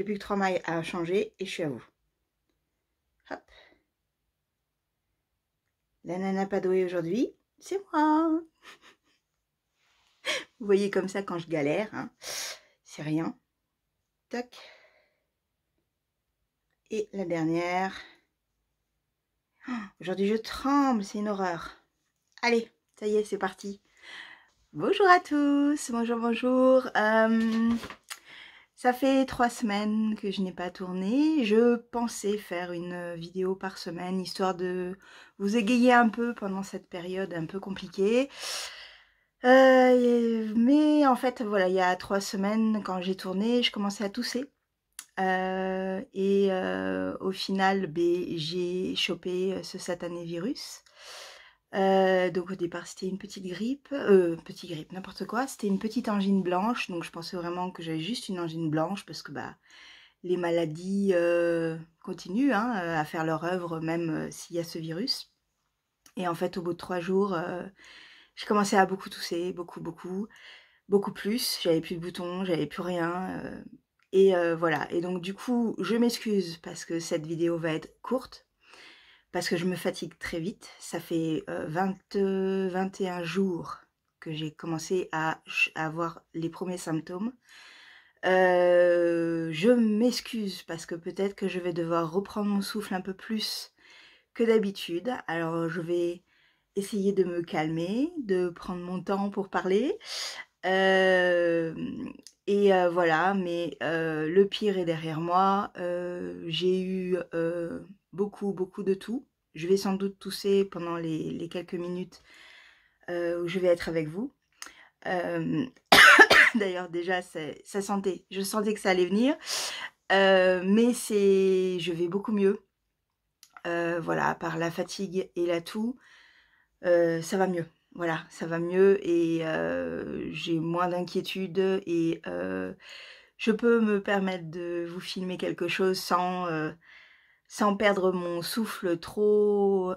J'ai plus que trois mailles à changer et je suis à vous. Hop. La nana pas douée aujourd'hui, c'est moi. vous voyez comme ça quand je galère, hein. c'est rien. Tac. Et la dernière. Oh, aujourd'hui, je tremble, c'est une horreur. Allez, ça y est, c'est parti. Bonjour à tous, bonjour, bonjour. Euh, ça fait trois semaines que je n'ai pas tourné. Je pensais faire une vidéo par semaine, histoire de vous égayer un peu pendant cette période un peu compliquée. Euh, mais en fait, voilà, il y a trois semaines, quand j'ai tourné, je commençais à tousser. Euh, et euh, au final, ben, j'ai chopé ce satané virus. Euh, donc au départ c'était une petite grippe, euh, petite grippe, n'importe quoi, c'était une petite angine blanche, donc je pensais vraiment que j'avais juste une angine blanche parce que bah les maladies euh, continuent hein, à faire leur œuvre même s'il y a ce virus. Et en fait au bout de trois jours, j'ai commencé à beaucoup tousser, beaucoup, beaucoup, beaucoup plus, j'avais plus de boutons, j'avais plus rien. et voilà, et donc du coup je m'excuse parce que cette vidéo va être courte, parce que je me fatigue très vite. Ça fait 20, euh, 21 euh, jours que j'ai commencé à, avoir les premiers symptômes. Euh, je m'excuse parce que peut-être que je vais devoir reprendre mon souffle un peu plus que d'habitude. Alors je vais essayer de me calmer, de prendre mon temps pour parler. et voilà, mais le pire est derrière moi. j'ai eu beaucoup, beaucoup de tout. Je vais sans doute tousser pendant les, quelques minutes euh, où je vais être avec vous. Euh, d'ailleurs, déjà, ça sentait. Je sentais que ça allait venir. Euh, mais c'est, je vais beaucoup mieux. voilà, par la fatigue et la toux, ça va mieux. Voilà, ça va mieux et j'ai moins d'inquiétude et je peux me permettre de vous filmer quelque chose sans sans perdre mon souffle trop,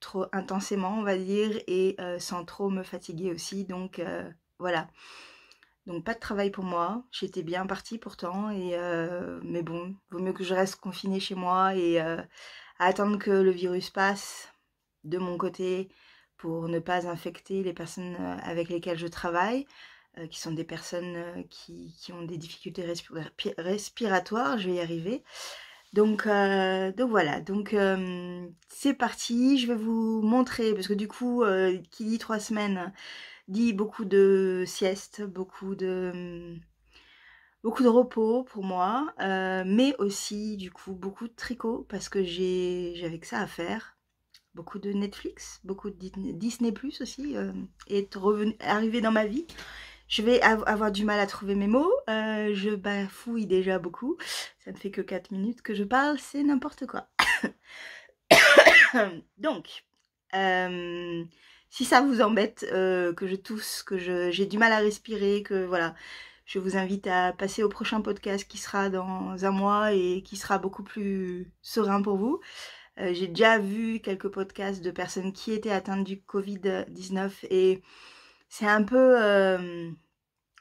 trop intensément, on va dire, et euh, sans trop me fatiguer aussi. Donc euh, voilà. Donc pas de travail pour moi. J'étais bien partie pourtant, et euh, mais bon, vaut mieux que je reste confinée chez moi et attendre que le virus passe de mon côté pour ne pas infecter les personnes avec lesquelles je travaille, qui sont des personnes qui, qui ont des difficultés respiratoires, je vais y arriver, donc, euh, donc voilà, donc euh, c'est parti, je vais vous montrer, parce que du coup, euh, qui dit trois semaines, dit beaucoup de siestes, beaucoup de, beaucoup de repos pour moi, mais aussi du coup beaucoup de tricot, parce que j'avais que ça à faire, beaucoup de Netflix, beaucoup de Disney+, aussi, est revenu, arrivé dans ma vie je vais avoir du mal à trouver mes mots, euh, je bafouille déjà beaucoup, ça ne fait que 4 minutes que je parle, c'est n'importe quoi. Donc, euh, si ça vous embête, euh, que je tousse, que j'ai du mal à respirer, que voilà, je vous invite à passer au prochain podcast qui sera dans un mois et qui sera beaucoup plus serein pour vous. j'ai déjà vu quelques podcasts de personnes qui étaient atteintes du Covid-19 et c'est un peu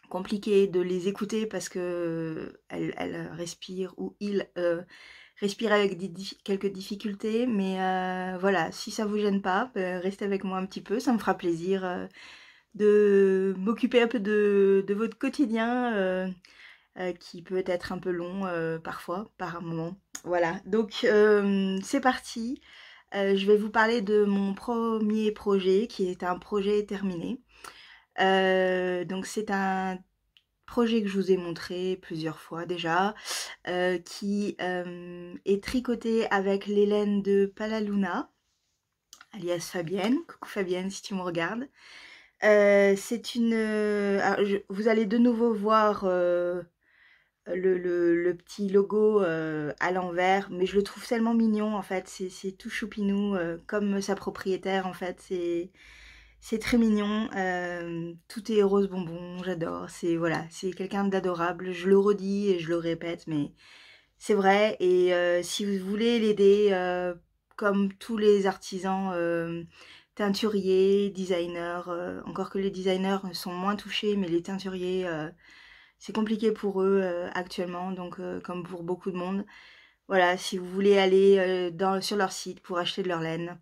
compliqué de les écouter parce que elle respirent ou il respire euh, respirent avec quelques difficultés. Mais voilà, si ça vous gêne pas, ben, restez avec moi un petit peu, ça me fera plaisir de m'occuper un peu de, votre quotidien. Euh, qui peut être un peu long parfois, par moment. Voilà, donc c'est parti. Euh, je vais vous parler de mon premier projet qui est un projet terminé. Euh, donc c'est un projet que je vous ai montré plusieurs fois déjà, euh, qui euh, est tricoté avec l'Hélène de Palaluna, alias Fabienne. Coucou Fabienne si tu me regardes. c'est une... vous allez de nouveau voir... Le, petit logo à l'envers, mais je le trouve tellement mignon en fait, c'est tout choupinou, comme sa propriétaire en fait, c'est c'est très mignon, euh, tout est rose bonbon, j'adore. C'est voilà, c'est quelqu'un d'adorable. Je le redis et je le répète, mais c'est vrai. Et euh, si vous voulez l'aider, euh, comme tous les artisans teinturiers, designers, encore que les designers sont moins touchés, mais les teinturiers, c'est compliqué pour eux actuellement, donc comme pour beaucoup de monde. Voilà, si vous voulez aller sur leur site pour acheter de leur laine,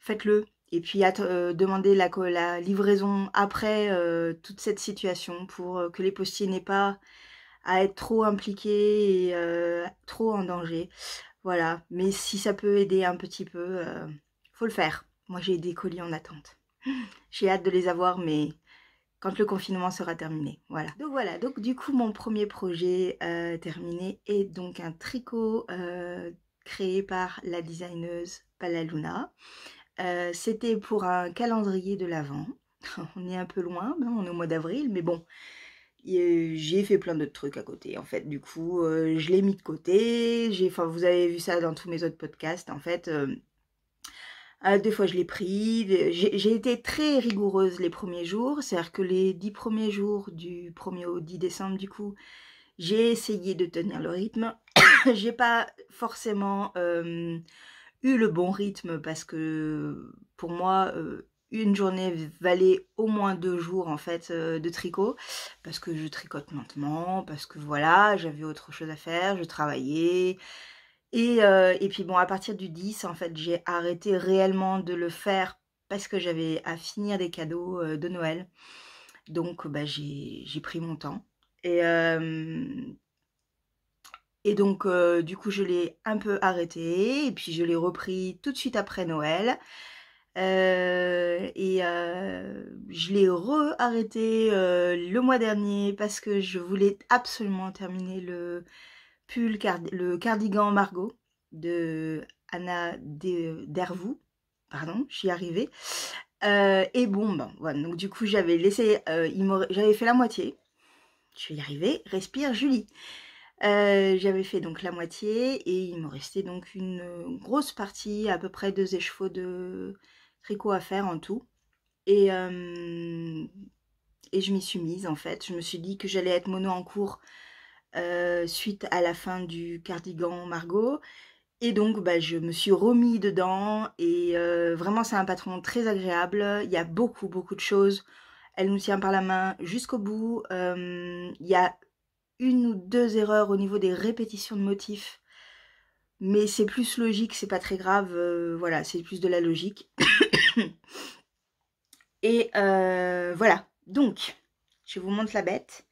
faites-le et puis à euh, demander la, livraison après euh, toute cette situation pour euh, que les postiers n'aient pas à être trop impliqués et trop en danger. Voilà, mais si ça peut aider un petit peu, faut le faire. Moi j'ai des colis en attente. J'ai hâte de les avoir, mais quand le confinement sera terminé. Voilà. Donc voilà, donc du coup mon premier projet terminé est donc un tricot créé par la designeuse Palaluna. Euh, c'était pour un calendrier de l'avant. On est un peu loin, hein, on est au mois d'avril, mais bon, j'ai fait plein d'autres trucs à côté en fait. Du coup, euh, je l'ai mis de côté. enfin, vous avez vu ça dans tous mes autres podcasts en fait. Euh, deux fois, je l'ai pris. J'ai été très rigoureuse les premiers jours. C'est-à-dire que les dix premiers jours du 1er au 10 décembre, du coup, j'ai essayé de tenir le rythme. j'ai pas forcément le bon rythme parce que pour moi, euh, une journée valait au moins deux jours en fait euh, de tricot parce que je tricote lentement, parce que voilà, j'avais autre chose à faire, je travaillais. Et, euh, et, puis bon, à partir du 10, en fait, j'ai arrêté réellement de le faire parce que j'avais à finir des cadeaux de Noël. Donc bah, j'ai pris mon temps. Et et donc, euh, du coup, je l'ai un peu arrêté et puis je l'ai repris tout de suite après Noël. Euh, et euh, je l'ai re-arrêté le mois dernier parce que je voulais absolument terminer le pull, le cardigan Margot de Anna Dervoux. Pardon, je suis arrivée. et bon, ben, voilà. Donc, du coup, j'avais laissé, j'avais fait la moitié. Je suis arrivée. Respire, Julie. J'avais fait donc la moitié et il me restait donc une grosse partie, à peu près deux échevaux de tricot à faire en tout. Et, et je m'y suis mise en fait. Je me suis dit que j'allais être mono en cours suite à la fin du cardigan Margot. Et donc, bah, je me suis remis dedans et vraiment, c'est un patron très agréable. Il y a beaucoup, beaucoup de choses. Elle nous tient par la main jusqu'au bout. il y a une ou deux erreurs au niveau des répétitions de motifs, mais c'est plus logique, c'est pas très grave, euh, voilà, c'est plus de la logique. Et euh, voilà, donc, je vous montre la bête.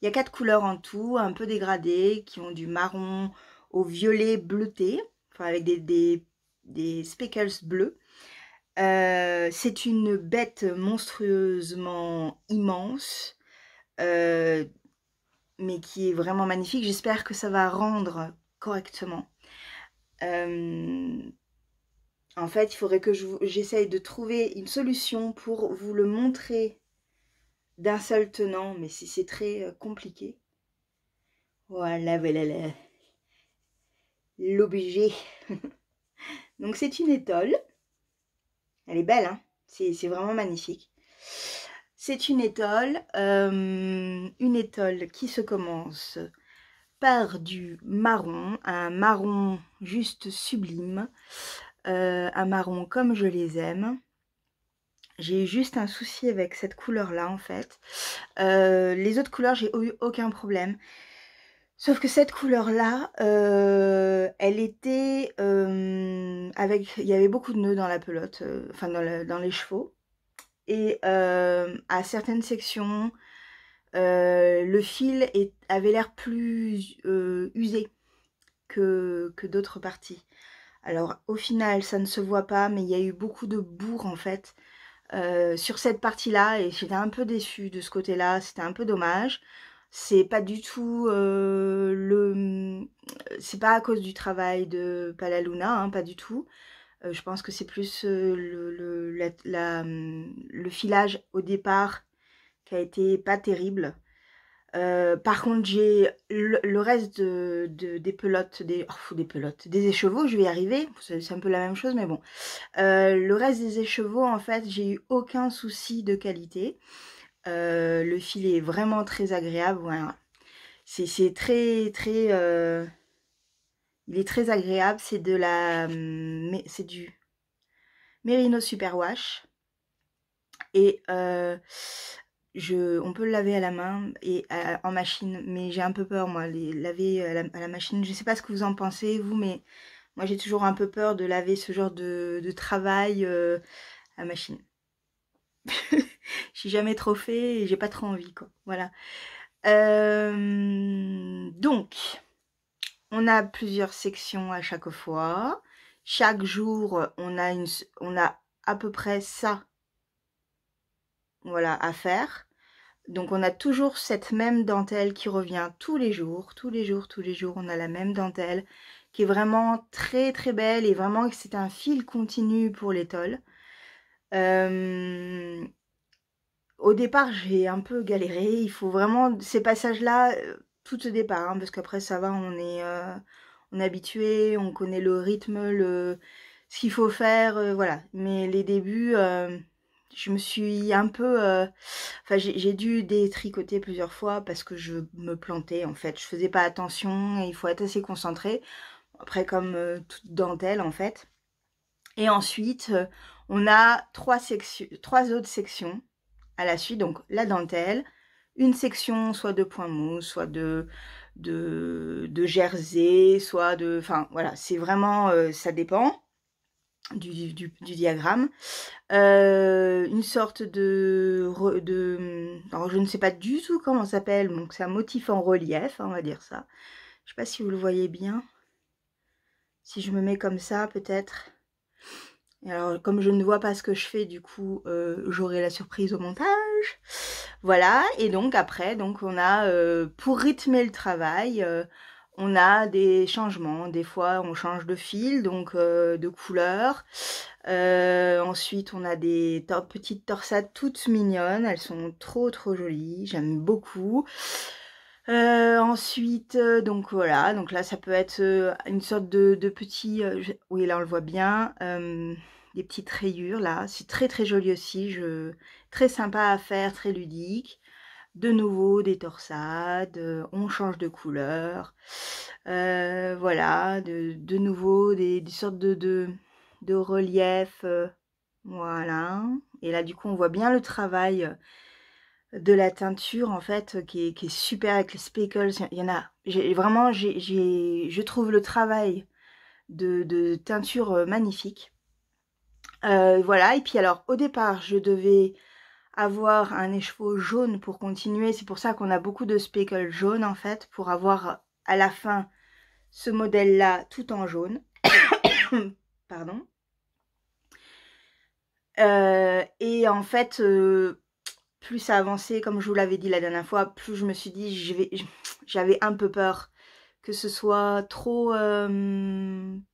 Il y a quatre couleurs en tout, un peu dégradées, qui ont du marron au violet bleuté, enfin avec des, des, speckles bleus. Euh, c'est une bête monstrueusement immense, mais qui est vraiment magnifique. J'espère que ça va rendre correctement. Euh, en fait, il faudrait que j'essaye de trouver une solution pour vous le montrer d'un seul tenant, mais c'est très euh, compliqué. Voilà, voilà, l'objet. Donc c'est une étole. Elle est belle, hein c'est vraiment magnifique. C'est une étole, euh, une étole qui se commence par du marron, un marron juste sublime, euh, un marron comme je les aime. J'ai juste un souci avec cette couleur-là en fait. Euh, les autres couleurs, j'ai eu aucun problème. Sauf que cette couleur-là, elle était avec... Il y avait beaucoup de nœuds dans la pelote, enfin dans, dans, les chevaux et euh, à certaines sections, euh, le fil avait l'air plus euh, usé que, d'autres parties. Alors au final, ça ne se voit pas, mais il y a eu beaucoup de bourre en fait sur cette partie-là et j'étais un peu déçue de ce côté-là, c'était un peu dommage. C'est pas du tout le... C'est pas à cause du travail de Palaluna, hein, pas du tout. Euh, je pense que c'est plus euh, le, hum, le, filage au départ qui a été pas terrible. Euh, par contre, j'ai le, reste de, des pelotes, des, échevaux, oh, des pelotes, des écheveaux, je vais y arriver, c'est un peu la même chose, mais bon. le reste des échevaux, en fait, j'ai eu aucun souci de qualité. le fil est vraiment très agréable, C'est très, très il est très agréable. C'est de la, hum, c'est du Merino Super Wash. Et euh, je, on peut le laver à la main et en machine. Mais j'ai un peu peur, moi, les laver à la, machine. Je ne sais pas ce que vous en pensez, vous, mais moi, j'ai toujours un peu peur de laver ce genre de, travail euh, à la machine. suis jamais trop fait et j'ai pas trop envie, quoi. Voilà. Euh, donc, on a plusieurs sections à chaque fois. Chaque jour, on a, on a à peu près ça voilà, à faire. Donc on a toujours cette même dentelle qui revient tous les jours, tous les jours, tous les jours, on a la même dentelle qui est vraiment très très belle et vraiment c'est un fil continu pour l'étole. Au départ j'ai un peu galéré, il faut vraiment, ces passages-là, euh, tout au départ, hein, parce qu'après ça va, on est, euh, on habitué, on connaît le rythme, le, ce qu'il faut faire, euh, voilà. Mais les débuts, euh, je me suis un peu, enfin j'ai dû détricoter plusieurs fois parce que je me plantais en fait, je faisais pas attention et il faut être assez concentré. Après comme toute dentelle en fait. Et ensuite, on a trois, trois autres sections à la suite, donc la dentelle, une section soit de point mousse, soit de, de, de jersey, soit de... Enfin voilà, c'est vraiment... Euh, ça dépend du, du, diagramme. Euh, une sorte de, de... Alors je ne sais pas du tout comment ça s'appelle, donc c'est un motif en relief, hein, on va dire ça. Je sais pas si vous le voyez bien. Si je me mets comme ça, peut-être alors, comme je ne vois pas ce que je fais, du coup, euh, j'aurai la surprise au montage. Voilà, et donc après, donc on a, euh, pour rythmer le travail, euh, on a des changements. Des fois, on change de fil, donc de couleur. ensuite, on a des petites torsades toutes mignonnes. Elles sont trop, trop jolies. J'aime beaucoup. ensuite, donc voilà, donc là ça peut être une sorte de, de petit, oui là on le voit bien, des petites rayures là. C'est très très joli aussi, je... très sympa à faire, très ludique. De nouveau des torsades, euh, on change de couleur, euh, voilà, de, nouveau des, sortes de, de, relief, euh, voilà. Et là du coup on voit bien le travail de la teinture en fait qui est, super avec les speckles. Il y en a, vraiment, je trouve le travail de teinture magnifique. Euh, voilà, et puis alors au départ, je devais avoir un écheveau jaune pour continuer. C'est pour ça qu'on a beaucoup de speckles jaunes en fait, pour avoir à la fin ce modèle-là tout en jaune. Pardon. Euh, et en fait, euh, plus ça avançait, comme je vous l'avais dit la dernière fois, plus je me suis dit, j'avais un peu peur que ce soit trop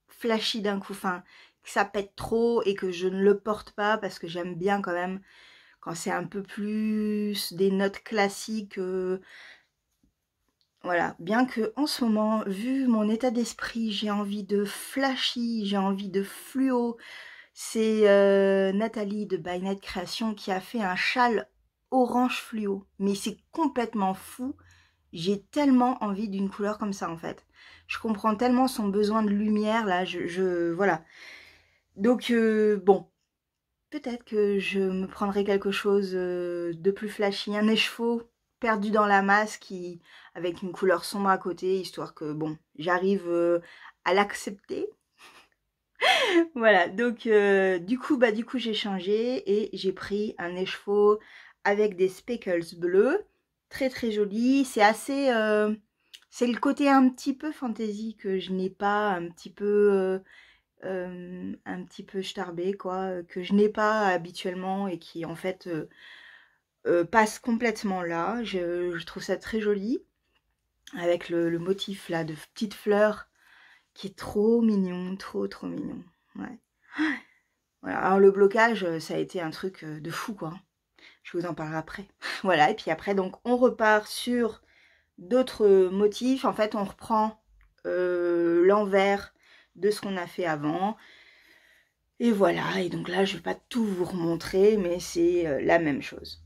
flashy d'un coup. Enfin, ça pète trop et que je ne le porte pas parce que j'aime bien quand même quand c'est un peu plus des notes classiques. Euh, voilà, bien que en ce moment, vu mon état d'esprit, j'ai envie de flashy, j'ai envie de fluo. C'est euh, Nathalie de By Création qui a fait un châle orange fluo. Mais c'est complètement fou. J'ai tellement envie d'une couleur comme ça en fait. Je comprends tellement son besoin de lumière là. je voilà. Donc, euh, bon, peut-être que je me prendrai quelque chose euh, de plus flashy, un écheveau perdu dans la masse qui, avec une couleur sombre à côté, histoire que, bon, j'arrive euh, à l'accepter. voilà, donc du coup, bah du coup j'ai changé et j'ai pris un écheveau avec des speckles bleus, très très joli, c'est assez, c'est le côté un petit peu fantasy que je n'ai pas, un petit peu... Euh, un petit peu starbé, quoi, euh, que je n'ai pas habituellement et qui en fait euh, passe complètement là. Je, trouve ça très joli avec le, motif là de petite fleur qui est trop mignon, trop trop mignon. Alors le blocage, ça a été un truc de fou quoi. Je vous en parlerai après. voilà, et puis après donc on repart sur d'autres motifs. En fait, on reprend l'envers de ce qu'on a fait avant. Et voilà, et donc là, je ne vais pas tout vous remontrer, mais c'est euh, la même chose.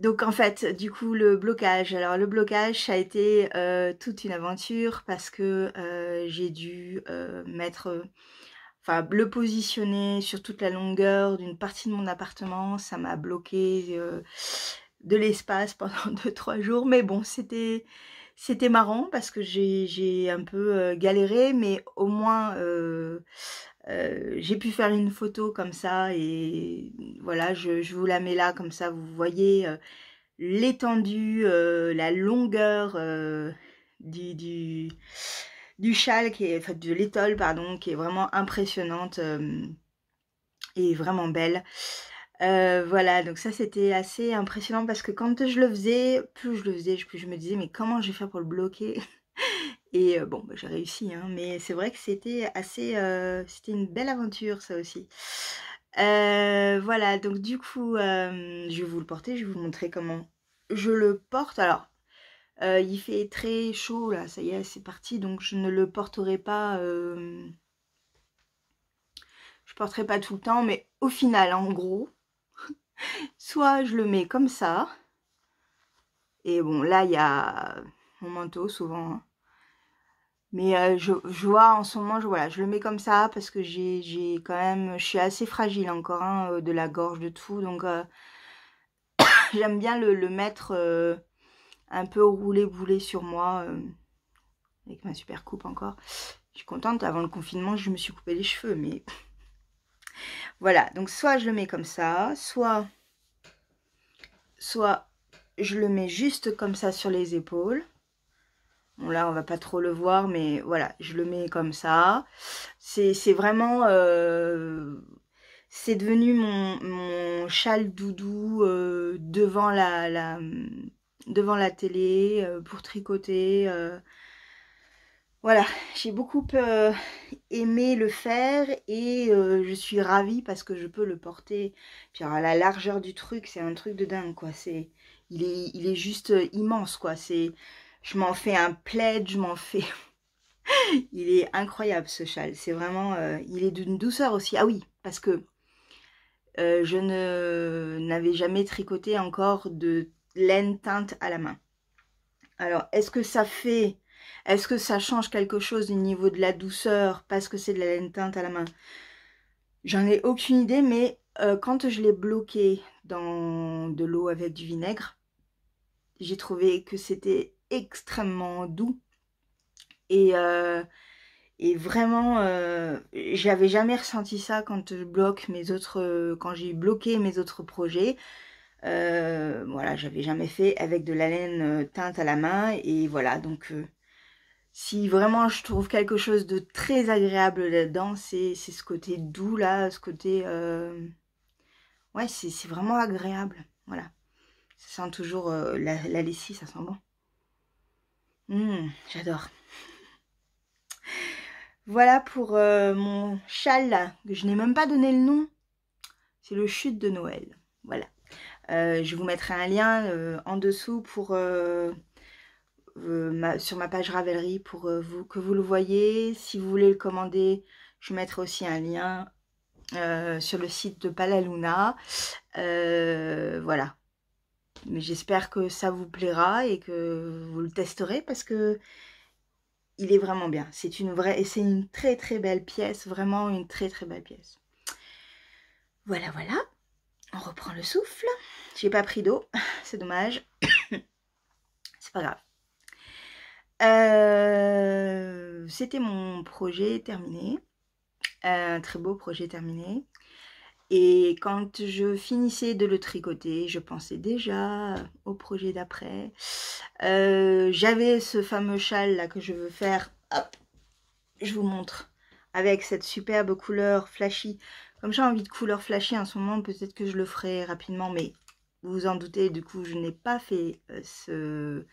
Donc en fait, du coup, le blocage. Alors le blocage, ça a été euh, toute une aventure parce que euh, j'ai dû mettre, enfin, le positionner sur toute la longueur d'une partie de mon appartement. Ça m'a bloqué de l'espace pendant 2-3 jours, mais bon, c'était c'était marrant parce que j'ai un peu euh, galéré, mais au moins euh, euh, j'ai pu faire une photo comme ça et voilà, je, vous la mets là comme ça, vous voyez l'étendue, la longueur du, du, du, châle, qui est, enfin, de l'étole, pardon, qui est vraiment impressionnante et vraiment belle. Euh, voilà, donc ça c'était assez impressionnant parce que quand je le faisais, plus je le faisais, plus je me disais mais comment je vais faire pour le bloquer Et euh, bon, bah, j'ai réussi, hein, mais c'est vrai que c'était assez, euh, c'était une belle aventure ça aussi. voilà, donc du coup, je vais vous le porter, je vais vous montrer comment je le porte. Alors, il fait très chaud là, ça y est, c'est parti, donc je ne le porterai pas je porterai pas tout le temps, mais au final, hein, en gros, soit je le mets comme ça. Et bon, là, il y a mon manteau souvent. Hein. Mais euh, je, vois en ce moment, je, je le mets comme ça parce que j'ai quand même, je suis assez fragile encore, hein, euh, de la gorge, de tout. Donc, euh, j'aime bien le, mettre un peu roulé-boulé sur moi, avec ma super coupe encore. Je suis contente, avant le confinement, je me suis coupé les cheveux, mais voilà, donc soit je le mets comme ça, soit, soit je le mets juste comme ça sur les épaules. Bon là on va pas trop le voir mais voilà, je le mets comme ça. C'est vraiment... Euh, c'est devenu mon, châle doudou euh, devant, la, devant la télé euh, pour tricoter. Voilà, j'ai beaucoup euh, aimé le faire et euh, je suis ravie parce que je peux le porter. Puis à la largeur du truc, c'est un truc de dingue, quoi. C'est, il est, juste euh, immense, quoi. C'est, je m'en fais un plaid, je m'en fais... il est incroyable, ce châle. C'est vraiment... il est d'une douceur aussi. Ah oui, parce que je ne n'avais jamais tricoté encore de laine teinte à la main. Alors, est-ce que ça fait est-ce que ça change quelque chose du niveau de la douceur parce que c'est de la laine teinte à la main J'en ai aucune idée, mais euh, quand je l'ai bloqué dans de l'eau avec du vinaigre, j'ai trouvé que c'était extrêmement doux. Et, euh, vraiment, euh, j'avais jamais ressenti ça quand je bloque mes autres, quand j'ai bloqué mes autres projets. voilà, j'avais jamais fait avec de la laine teinte à la main et voilà, donc si vraiment je trouve quelque chose de très agréable là-dedans, c'est ce côté doux là, ce côté... Euh, ouais, c'est vraiment agréable, voilà. Ça sent toujours... Euh, la, la, lessive, ça sent bon. Mmh, j'adore. Voilà pour euh, mon châle là, que je n'ai même pas donné le nom. C'est le chute de Noël, voilà. je vous mettrai un lien en dessous pour euh, sur ma page Ravelry pour euh, vous, que vous le voyez. Si vous voulez le commander, je mettrai aussi un lien euh, sur le site de Palaluna. voilà. Mais j'espère que ça vous plaira et que vous le testerez parce que il est vraiment bien. C'est une vraie et c'est une très très belle pièce, vraiment une très très belle pièce. Voilà, voilà. On reprend le souffle. J'ai pas pris d'eau, c'est dommage. c'est pas grave. Euh, c'était mon projet terminé. Un très beau projet terminé. Et quand je finissais de le tricoter, je pensais déjà au projet d'après. Euh, j'avais ce fameux châle là que je veux faire. Hop, je vous montre. Avec cette superbe couleur flashy. Comme j'ai envie de couleur flashy en ce moment, peut-être que je le ferai rapidement. Mais vous vous en doutez, du coup, je n'ai pas fait euh, ce,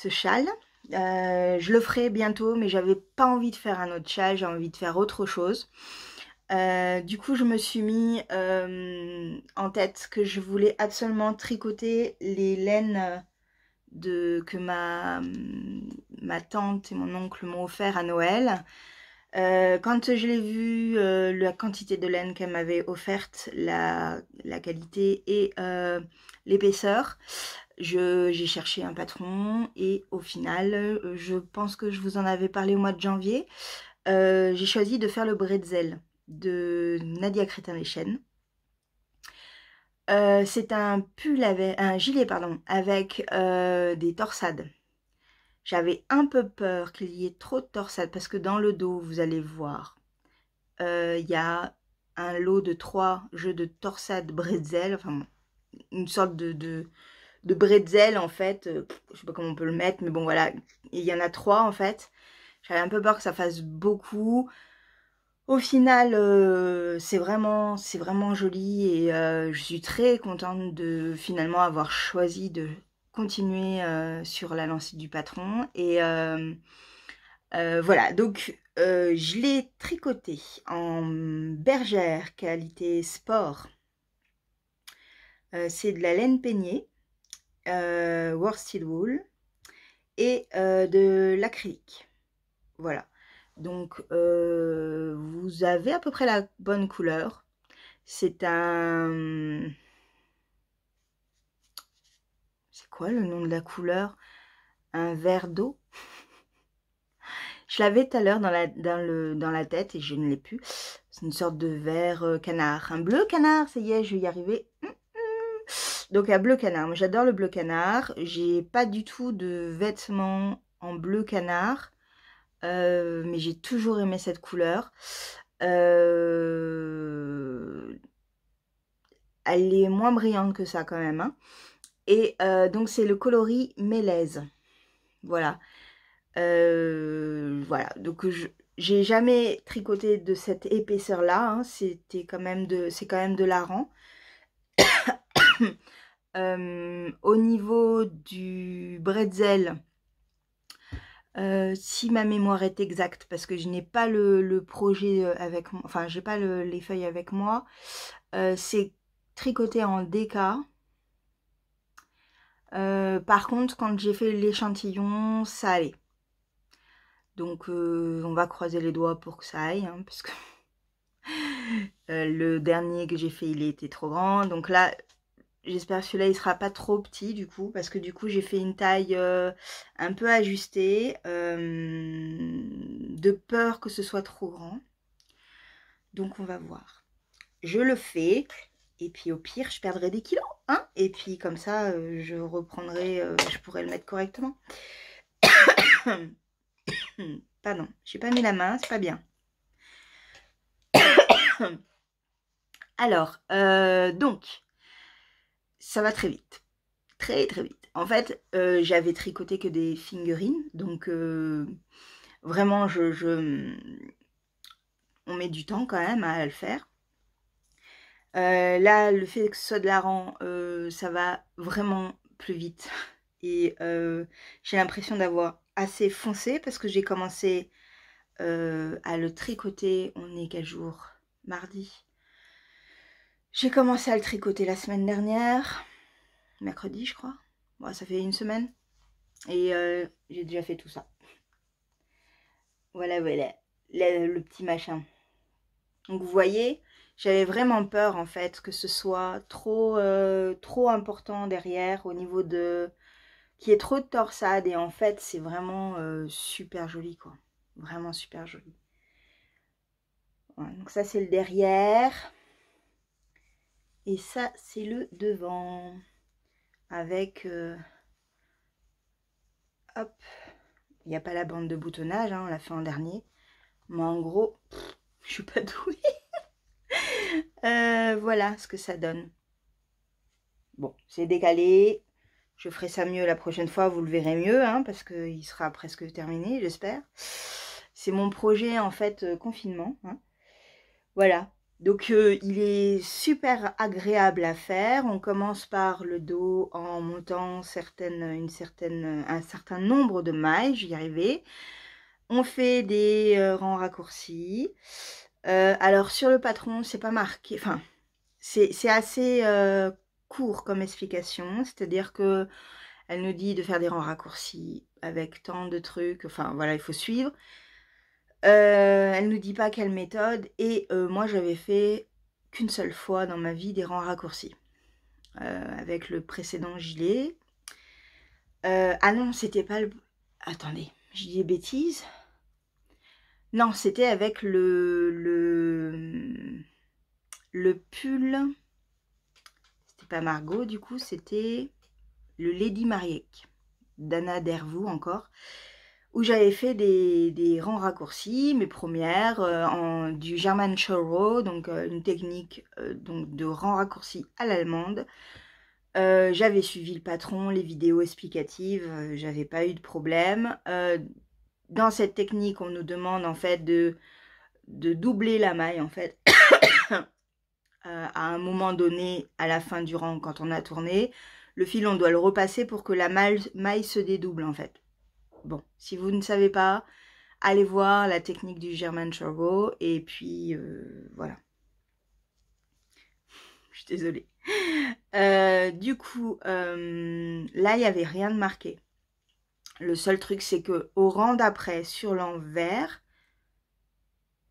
ce châle. Euh, je le ferai bientôt, mais j'avais pas envie de faire un autre châle, j'ai envie de faire autre chose. Euh, du coup, je me suis mis euh, en tête que je voulais absolument tricoter les laines de, que ma, mm, ma tante et mon oncle m'ont offert à Noël. quand je l'ai vu, la quantité de laine qu'elle m'avait offerte, la, la, qualité et l'épaisseur, j'ai cherché un patron et au final, euh, je pense que je vous en avais parlé au mois de janvier, euh, j'ai choisi de faire le bretzel de Nadia crétin les euh, c'est un pull avec un gilet pardon avec des torsades. J'avais un peu peur qu'il y ait trop de torsades parce que dans le dos vous allez voir il y a un lot de trois jeux de torsades bretzel, enfin une sorte de de bretzel en fait. Euh, je sais pas comment on peut le mettre, mais bon voilà. Il y en a trois en fait. J'avais un peu peur que ça fasse beaucoup. Au final, euh, c'est vraiment, c'est vraiment joli et euh, je suis très contente de finalement avoir choisi de continuer sur la lancée du patron. Et voilà, donc je l'ai tricoté en bergère qualité sport. c'est de la laine peignée euh, worsted wool et euh, de l'acrylique. Voilà. Donc, euh, vous avez à peu près la bonne couleur. C'est un... C'est quoi le nom de la couleur Un verre d'eau Je l'avais tout à l'heure dans la, dans, la tête et je ne l'ai plus. C'est une sorte de vert canard. Un bleu canard, ça y est, je vais y arriver. Hum. Donc à bleu canard. j'adore le bleu canard. J'ai pas du tout de vêtements en bleu canard. Euh, mais j'ai toujours aimé cette couleur. Euh, elle est moins brillante que ça quand même. Hein. Et euh, donc c'est le coloris Mélèze. Voilà. voilà. Donc j'ai jamais tricoté de cette épaisseur là. Hein. C'était quand même de. C'est quand même de euh, au niveau du bretzel, euh, si ma mémoire est exacte, parce que je n'ai pas le, projet euh, avec moi, enfin j'ai pas les feuilles avec moi, c'est tricoté en DK. par contre, quand j'ai fait l'échantillon, ça allait. Donc on va croiser les doigts pour que ça aille, hein, parce que le dernier que j'ai fait, il était trop grand. Donc là, J'espère que celui-là il sera pas trop petit du coup parce que du coup j'ai fait une taille euh, un peu ajustée euh, de peur que ce soit trop grand. Donc on va voir. Je le fais et puis au pire je perdrai des kilos hein et puis comme ça euh, je reprendrai, je pourrai le mettre correctement. Pardon, j'ai pas mis la main, c'est pas bien. Alors donc ça va très vite. Très très vite. En fait, euh, j'avais tricoté que des fingerines donc euh, vraiment, je, on met du temps quand même à le faire. Euh, là, le fait que ce soit de la rang, ça va vraiment plus vite. Et j'ai l'impression d'avoir assez foncé parce que j'ai commencé à le tricoter, on est quel jour Mardi j'ai commencé à le tricoter la semaine dernière, mercredi je crois. Bon, ça fait une semaine. Et euh, j'ai déjà fait tout ça. Voilà, voilà, le, petit machin. Donc vous voyez, j'avais vraiment peur en fait que ce soit trop, euh, trop important derrière au niveau de... qu'il y ait trop de torsade et en fait c'est vraiment euh, super joli quoi. Vraiment super joli. Voilà, donc ça c'est le derrière. Et ça, c'est le devant. Avec... Euh, hop. Il n'y a pas la bande de boutonnage, hein, on l'a fait en dernier. Mais en gros, je suis pas douée. Euh, voilà ce que ça donne. Bon, c'est décalé. Je ferai ça mieux la prochaine fois, vous le verrez mieux, hein, parce qu'il sera presque terminé, j'espère. C'est mon projet, en fait, euh, confinement. Hein. Voilà, donc euh, il est super agréable à faire. On commence par le dos en montant une certaine, un certain nombre de mailles, j'y arrivais. On fait des euh, rangs raccourcis. Euh, alors sur le patron, c'est pas marqué, enfin c'est assez court comme explication, c'est-à-dire que elle nous dit de faire des rangs raccourcis avec tant de trucs, enfin voilà, il faut suivre. Euh, elle nous dit pas quelle méthode. Et euh, moi, j'avais fait qu'une seule fois dans ma vie des rangs raccourcis. Euh, avec le précédent gilet. ah non, c'était pas le... Attendez, j'ai dit des bêtises. Non, c'était avec le, le, le pull. C'était pas Margot, du coup, c'était le Lady Mariek. Dana Dervou encore où j'avais fait des, rangs raccourcis, mes premières, euh, en, du German Row, donc euh, une technique euh, donc de rang raccourcis à l'allemande. j'avais suivi le patron, les vidéos explicatives, j'avais pas eu de problème. dans cette technique, on nous demande en fait de, de doubler la maille en fait à un moment donné à la fin du rang quand on a tourné. Le fil, on doit le repasser pour que la maille, maille se dédouble en fait. Bon, si vous ne savez pas, allez voir la technique du German Chorgo et puis euh, voilà. Je suis désolée. Euh, du coup, euh, là, il n'y avait rien de marqué. Le seul truc, c'est que au rang d'après, sur l'envers,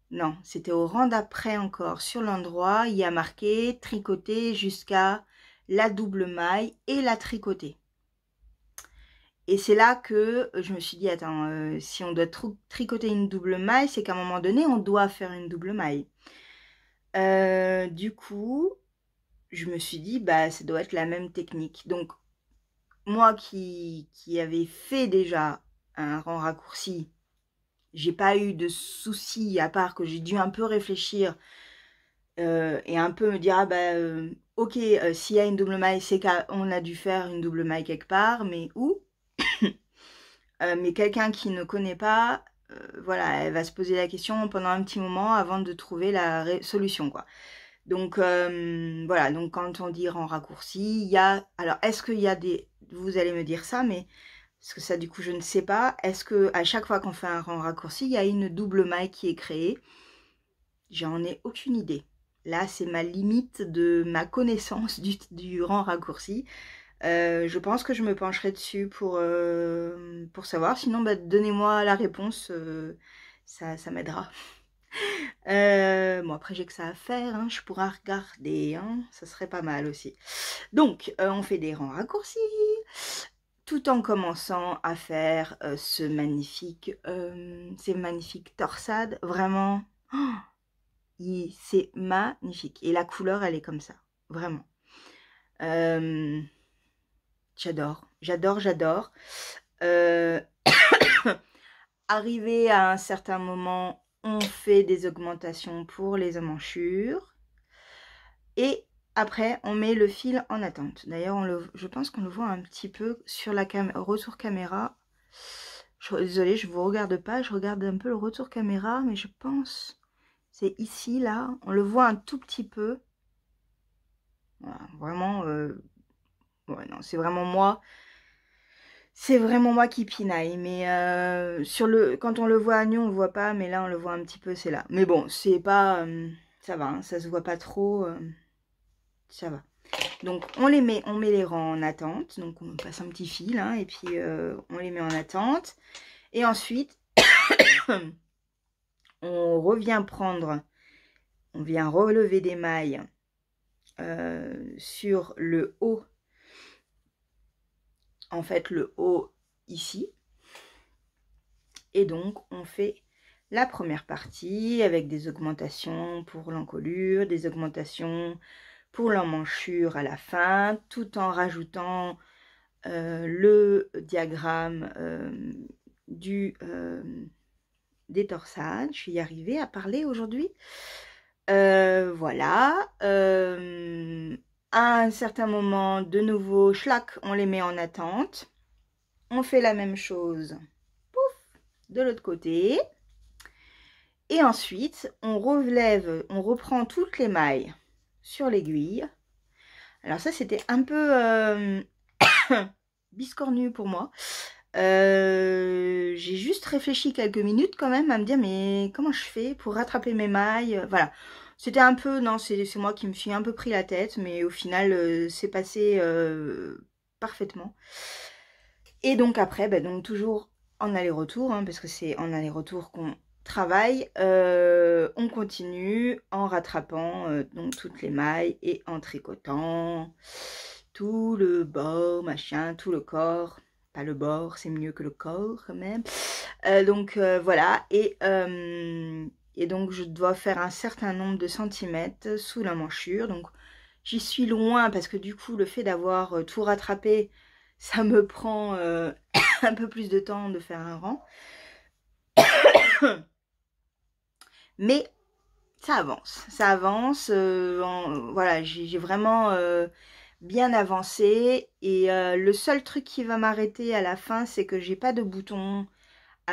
non, c'était au rang d'après encore, sur l'endroit, il y a marqué tricoter jusqu'à la double maille et la tricoter. Et c'est là que euh, je me suis dit, attends, euh, si on doit tricoter une double maille, c'est qu'à un moment donné, on doit faire une double maille. Euh, du coup, je me suis dit, bah, ça doit être la même technique. Donc, moi qui, qui avais fait déjà un rang raccourci, j'ai pas eu de soucis, à part que j'ai dû un peu réfléchir et un peu me dire, ah bah, ok, s'il y a une double maille, c'est qu'on a dû faire une double maille quelque part, mais où euh, mais quelqu'un qui ne connaît pas, euh, voilà, elle va se poser la question pendant un petit moment avant de trouver la solution, quoi. Donc euh, voilà, donc quand on dit rang raccourci, il y a. Alors est-ce qu'il y a des. Vous allez me dire ça, mais parce que ça du coup je ne sais pas. Est-ce qu'à chaque fois qu'on fait un rang raccourci, il y a une double maille qui est créée J'en ai aucune idée. Là, c'est ma limite de ma connaissance du rang raccourci. Euh, je pense que je me pencherai dessus pour, euh, pour savoir. Sinon, bah, donnez-moi la réponse, euh, ça, m'aidera. bon, après, j'ai que ça à faire, hein. je pourrais regarder, hein, ça serait pas mal aussi. Donc, on fait des rangs raccourcis, tout en commençant à faire ce magnifique, ces magnifiques torsades, vraiment, c'est magnifique. Et la couleur, elle est comme ça, vraiment. Euh, J'adore, j'adore, j'adore. Euh, arrivé à un certain moment, on fait des augmentations pour les emmanchures. Et après, on met le fil en attente. D'ailleurs, je pense qu'on le voit un petit peu sur la cam retour caméra. désolée, je ne vous regarde pas. Je regarde un peu le retour caméra, mais je pense... C'est ici, là. On le voit un tout petit peu. vraiment... Euh, non, c'est vraiment moi. C'est vraiment moi qui pinaille. Mais euh, sur le, quand on le voit à nu on le voit pas. Mais là, on le voit un petit peu, c'est là. Mais bon, c'est pas... Euh, ça va, hein, ça se voit pas trop. Euh, ça va. Donc, on les met, on met les rangs en attente. Donc, on passe un petit fil. Hein, et puis, on les met en attente. Et ensuite, on revient prendre... On vient relever des mailles sur le haut en fait le haut ici. Et donc on fait la première partie avec des augmentations pour l'encolure, des augmentations pour l'emmanchure à la fin, tout en rajoutant euh, le diagramme euh, du, euh, des torsades. Je suis arrivée à parler aujourd'hui. voilà à un certain moment, de nouveau, schlac, on les met en attente. On fait la même chose, pouf, de l'autre côté. Et ensuite, on relève, on reprend toutes les mailles sur l'aiguille. Alors ça, c'était un peu euh, biscornu pour moi. Euh, j'ai juste réfléchi quelques minutes quand même à me dire mais comment je fais pour rattraper mes mailles Voilà. C'était un peu, non, c'est moi qui me suis un peu pris la tête, mais au final, euh, c'est passé euh, parfaitement. Et donc après, bah, donc toujours en aller-retour, hein, parce que c'est en aller-retour qu'on travaille. Euh, on continue en rattrapant donc toutes les mailles et en tricotant tout le bord, machin, tout le corps. Pas le bord, c'est mieux que le corps quand même. donc voilà, et et donc je dois faire un certain nombre de centimètres sous la manchure. Donc j'y suis loin parce que du coup le fait d'avoir euh, tout rattrapé, ça me prend euh, un peu plus de temps de faire un rang. Mais ça avance, ça avance. Euh, voilà, j'ai vraiment bien avancé et le seul truc qui va m'arrêter à la fin, c'est que j'ai pas de bouton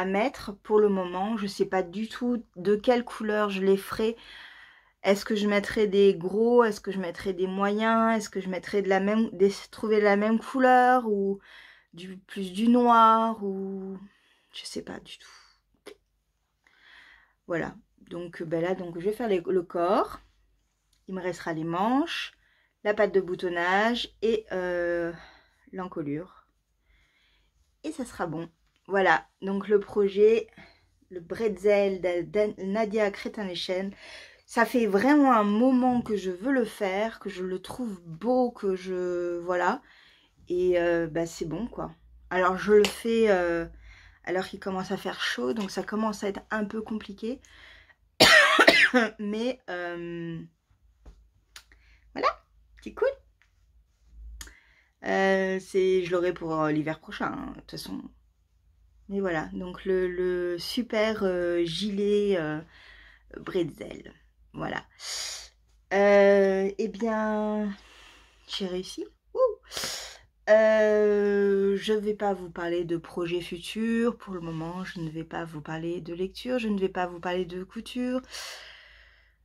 mettre pour le moment. Je sais pas du tout de quelle couleur je les ferai. Est-ce que je mettrai des gros Est-ce que je mettrai des moyens Est-ce que je mettrai de la même, des, trouver la même couleur ou du plus du noir ou je sais pas du tout. Voilà. Donc ben là, donc je vais faire le corps. Il me restera les manches, la patte de boutonnage et euh, l'encolure. Et ça sera bon. Voilà, donc le projet, le bretzel de Nadia crétin Ça fait vraiment un moment que je veux le faire, que je le trouve beau, que je... Voilà. Et euh, bah, c'est bon, quoi. Alors, je le fais euh, alors qu'il commence à faire chaud, donc ça commence à être un peu compliqué. Mais euh, voilà, c'est cool. c'est, je l'aurai pour l'hiver prochain, hein, de toute façon. Mais voilà, donc le, super euh, gilet euh, brezel, Voilà. Euh, eh bien, j'ai réussi. je ne vais pas vous parler de projets futurs pour le moment. Je ne vais pas vous parler de lecture. Je ne vais pas vous parler de couture.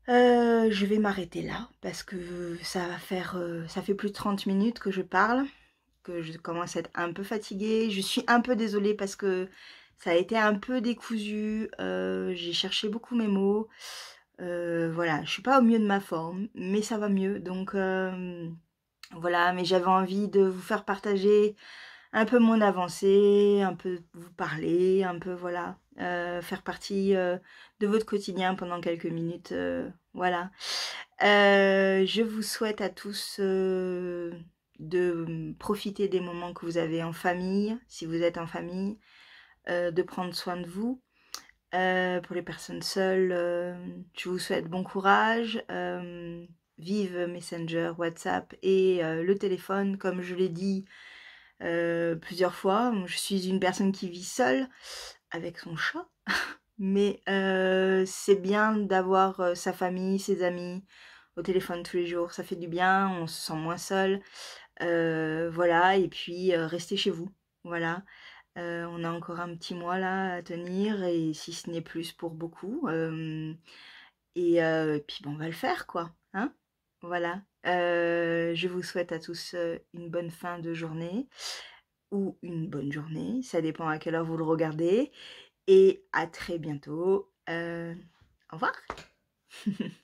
je vais m'arrêter là parce que ça va faire, ça fait plus de 30 minutes que je parle que je commence à être un peu fatiguée. Je suis un peu désolée parce que ça a été un peu décousu. Euh, j'ai cherché beaucoup mes mots. Euh, voilà, je suis pas au mieux de ma forme, mais ça va mieux. Donc euh, voilà, mais j'avais envie de vous faire partager un peu mon avancée, un peu vous parler, un peu voilà, faire partie de votre quotidien pendant quelques minutes. voilà. je vous souhaite à tous de hum, profiter des moments que vous avez en famille, si vous êtes en famille, euh, de prendre soin de vous. Euh, pour les personnes seules, euh, je vous souhaite bon courage. vive Messenger, WhatsApp et le téléphone, comme je l'ai dit plusieurs fois. Je suis une personne qui vit seule avec son chat, mais c'est bien d'avoir sa famille, ses amis, au téléphone tous les jours, ça fait du bien, on se sent moins seul. Euh, voilà, et puis euh, restez chez vous. Voilà. Euh, on a encore un petit mois là à tenir et si ce n'est plus pour beaucoup. et, puis bon, on va le faire quoi. Hein voilà. je vous souhaite à tous une bonne fin de journée ou une bonne journée. Ça dépend à quelle heure vous le regardez. Et à très bientôt. au revoir.